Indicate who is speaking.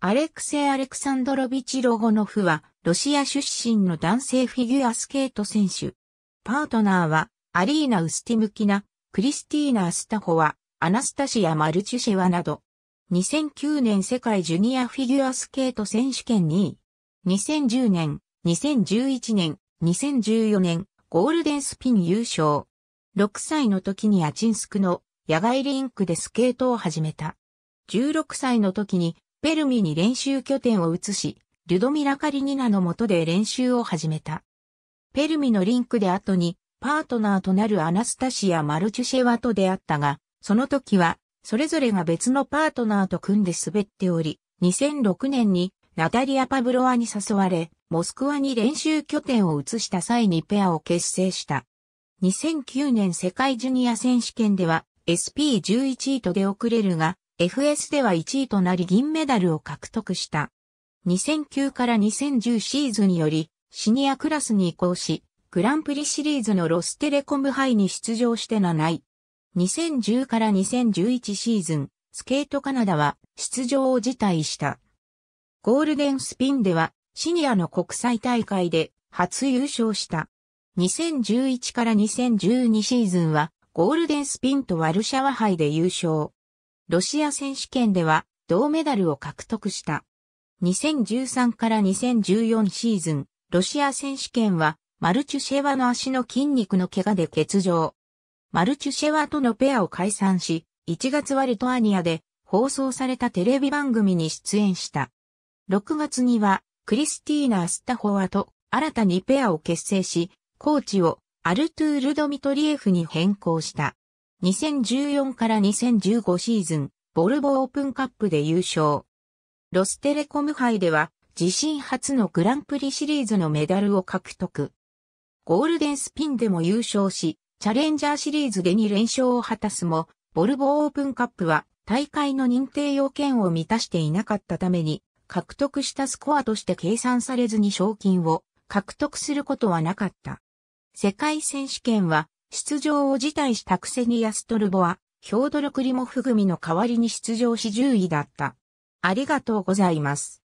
Speaker 1: アレクセイ・アレクサンドロビチ・ロゴノフは、ロシア出身の男性フィギュアスケート選手。パートナーは、アリーナ・ウスティムキナ、クリスティーナ・アスタホワ、アナスタシア・マルチュシェワなど。2009年世界ジュニアフィギュアスケート選手権2位。2010年、2011年、2014年、ゴールデンスピン優勝。6歳の時にアチンスクの野外リンクでスケートを始めた。16歳の時にペルミに練習拠点を移し、リュドミラ・カリニナの下で練習を始めた。ペルミのリンクで後に、パートナーとなるアナスタシア・マルチュシェワと出会ったが、その時は、それぞれが別のパートナーと組んで滑っており、2006年にナタリア・パブロワに誘われ、モスクワに練習拠点を移した際にペアを結成した。2009年世界ジュニア選手権では SP11 位と出遅れるが、FS では1位となり銀メダルを獲得した。2009から2010シーズンよりシニアクラスに移行し、グランプリシリーズのロステレコム杯に出場して7位。2010から2011シーズン、スケートカナダは出場を辞退した。ゴールデンスピンではシニアの国際大会で初優勝した。2011から2012シーズンはゴールデンスピンとワルシャワ杯で優勝。ロシア選手権では銅メダルを獲得した。2013から2014シーズン、ロシア選手権はマルチュシェワの足の筋肉の怪我で欠場。マルチュシェワとのペアを解散し、1月はリトアニアで放送されたテレビ番組に出演した。6月には、クリスティーナ・アスタホワと新たにペアを結成し、コーチをアルトゥール・ドミトリエフに変更した。2014から2015シーズン、ボルボオープンカップで優勝。ロステレコム杯では、自身初のグランプリシリーズのメダルを獲得。ゴールデンスピンでも優勝し、チャレンジャーシリーズで2連勝を果たすも、ボルボオープンカップは大会の認定要件を満たしていなかったために、獲得したスコアとして計算されずに賞金を獲得することはなかった。世界選手権は出場を辞退したクセニ・ヤストルボは、ヒョードル・クリモフ組の代わりに出場し10位だった。ありがとうございます。